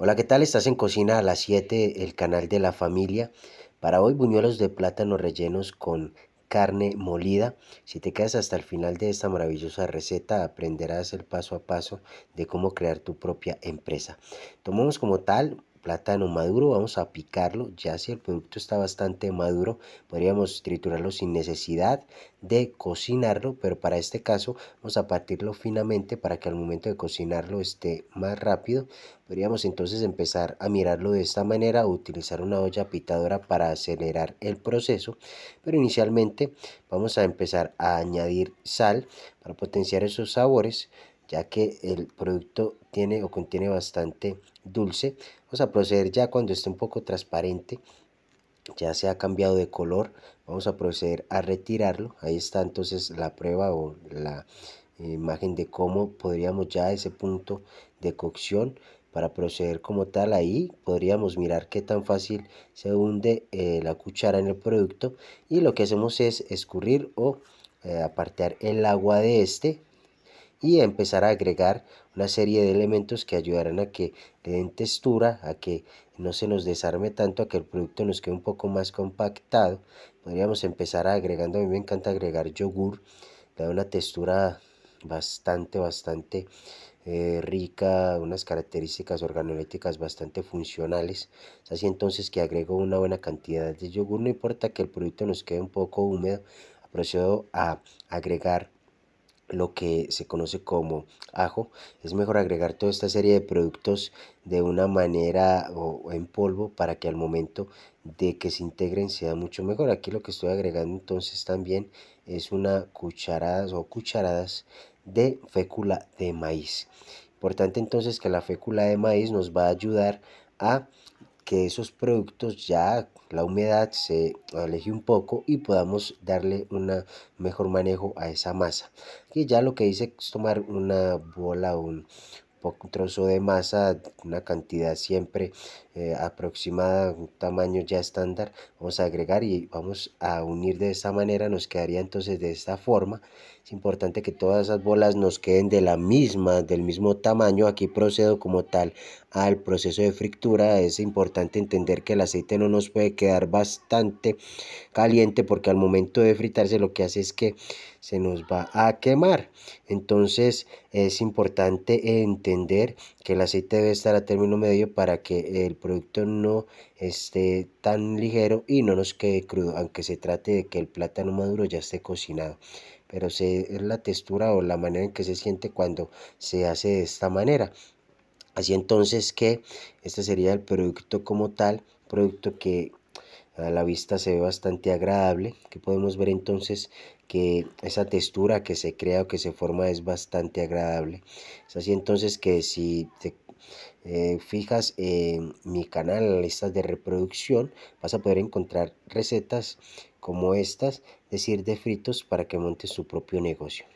Hola, ¿qué tal? Estás en Cocina a las 7, el canal de la familia. Para hoy, buñuelos de plátano rellenos con carne molida. Si te quedas hasta el final de esta maravillosa receta, aprenderás el paso a paso de cómo crear tu propia empresa. Tomamos como tal plátano maduro vamos a picarlo ya si el producto está bastante maduro podríamos triturarlo sin necesidad de cocinarlo pero para este caso vamos a partirlo finamente para que al momento de cocinarlo esté más rápido podríamos entonces empezar a mirarlo de esta manera o utilizar una olla pitadora para acelerar el proceso pero inicialmente vamos a empezar a añadir sal para potenciar esos sabores ya que el producto tiene o contiene bastante dulce. Vamos a proceder ya cuando esté un poco transparente, ya se ha cambiado de color, vamos a proceder a retirarlo. Ahí está entonces la prueba o la eh, imagen de cómo podríamos ya ese punto de cocción para proceder como tal ahí podríamos mirar qué tan fácil se hunde eh, la cuchara en el producto y lo que hacemos es escurrir o apartear eh, apartar el agua de este y empezar a agregar una serie de elementos que ayudarán a que le den textura, a que no se nos desarme tanto, a que el producto nos quede un poco más compactado. Podríamos empezar agregando, a mí me encanta agregar yogur, da una textura bastante, bastante eh, rica, unas características organoléticas bastante funcionales. así entonces que agrego una buena cantidad de yogur, no importa que el producto nos quede un poco húmedo, procedo a agregar lo que se conoce como ajo. Es mejor agregar toda esta serie de productos de una manera o en polvo para que al momento de que se integren sea mucho mejor. Aquí lo que estoy agregando entonces también es una cucharada o cucharadas de fécula de maíz. Importante entonces que la fécula de maíz nos va a ayudar a que esos productos ya la humedad se aleje un poco y podamos darle un mejor manejo a esa masa. Y ya lo que hice es tomar una bola, un, un trozo de masa, una cantidad siempre eh, aproximada, un tamaño ya estándar, vamos a agregar y vamos a unir de esta manera, nos quedaría entonces de esta forma, es importante que todas esas bolas nos queden de la misma, del mismo tamaño, aquí procedo como tal al proceso de fritura es importante entender que el aceite no nos puede quedar bastante caliente porque al momento de fritarse lo que hace es que se nos va a quemar, entonces es importante entender entender que el aceite debe estar a término medio para que el producto no esté tan ligero y no nos quede crudo, aunque se trate de que el plátano maduro ya esté cocinado. Pero se, es la textura o la manera en que se siente cuando se hace de esta manera. Así entonces que este sería el producto como tal, producto que a la vista se ve bastante agradable que podemos ver entonces que esa textura que se crea o que se forma es bastante agradable es así entonces que si te eh, fijas en mi canal en listas de reproducción vas a poder encontrar recetas como estas decir de fritos para que montes tu propio negocio